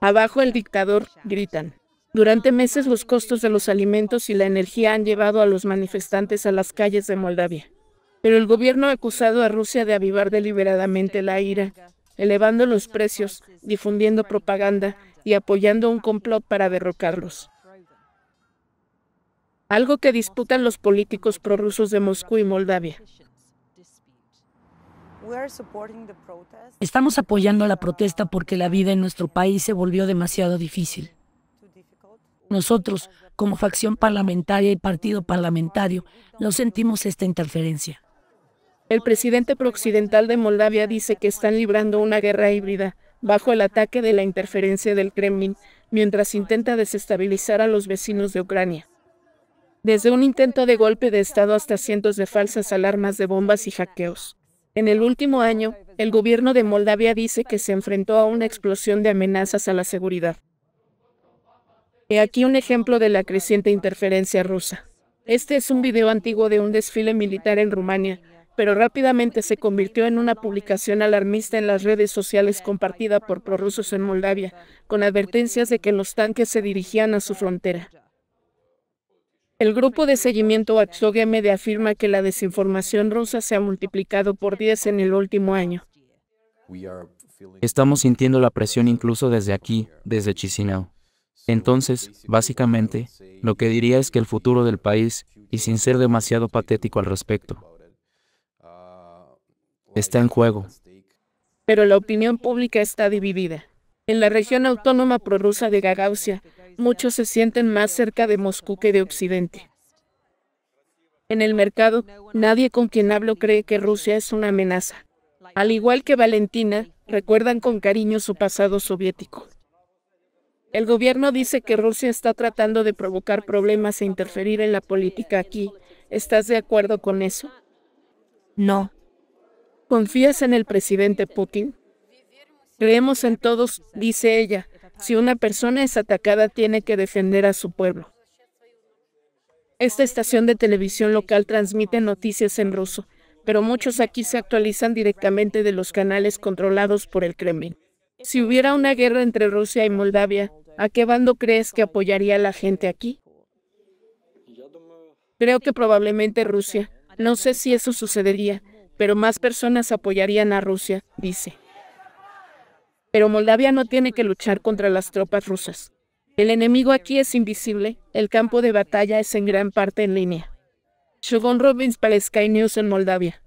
Abajo el dictador, gritan. Durante meses los costos de los alimentos y la energía han llevado a los manifestantes a las calles de Moldavia. Pero el gobierno ha acusado a Rusia de avivar deliberadamente la ira, elevando los precios, difundiendo propaganda y apoyando un complot para derrocarlos. Algo que disputan los políticos prorrusos de Moscú y Moldavia. Estamos apoyando la protesta porque la vida en nuestro país se volvió demasiado difícil. Nosotros, como facción parlamentaria y partido parlamentario, no sentimos esta interferencia. El presidente prooccidental de Moldavia dice que están librando una guerra híbrida bajo el ataque de la interferencia del Kremlin, mientras intenta desestabilizar a los vecinos de Ucrania. Desde un intento de golpe de Estado hasta cientos de falsas alarmas de bombas y hackeos. En el último año, el gobierno de Moldavia dice que se enfrentó a una explosión de amenazas a la seguridad. He aquí un ejemplo de la creciente interferencia rusa. Este es un video antiguo de un desfile militar en Rumania, pero rápidamente se convirtió en una publicación alarmista en las redes sociales compartida por prorrusos en Moldavia, con advertencias de que los tanques se dirigían a su frontera. El grupo de seguimiento Watchdog afirma que la desinformación rusa se ha multiplicado por 10 en el último año. Estamos sintiendo la presión incluso desde aquí, desde Chisinau. Entonces, básicamente, lo que diría es que el futuro del país, y sin ser demasiado patético al respecto, está en juego. Pero la opinión pública está dividida. En la región autónoma prorrusa de gagauzia, muchos se sienten más cerca de Moscú que de Occidente. En el mercado, nadie con quien hablo cree que Rusia es una amenaza. Al igual que Valentina, recuerdan con cariño su pasado soviético. El gobierno dice que Rusia está tratando de provocar problemas e interferir en la política aquí. ¿Estás de acuerdo con eso? No. ¿Confías en el presidente Putin? Creemos en todos, dice ella, si una persona es atacada, tiene que defender a su pueblo. Esta estación de televisión local transmite noticias en ruso, pero muchos aquí se actualizan directamente de los canales controlados por el Kremlin. Si hubiera una guerra entre Rusia y Moldavia, ¿a qué bando crees que apoyaría la gente aquí? Creo que probablemente Rusia. No sé si eso sucedería, pero más personas apoyarían a Rusia, dice pero Moldavia no tiene que luchar contra las tropas rusas. El enemigo aquí es invisible, el campo de batalla es en gran parte en línea. Shogun Robbins para Sky News en Moldavia.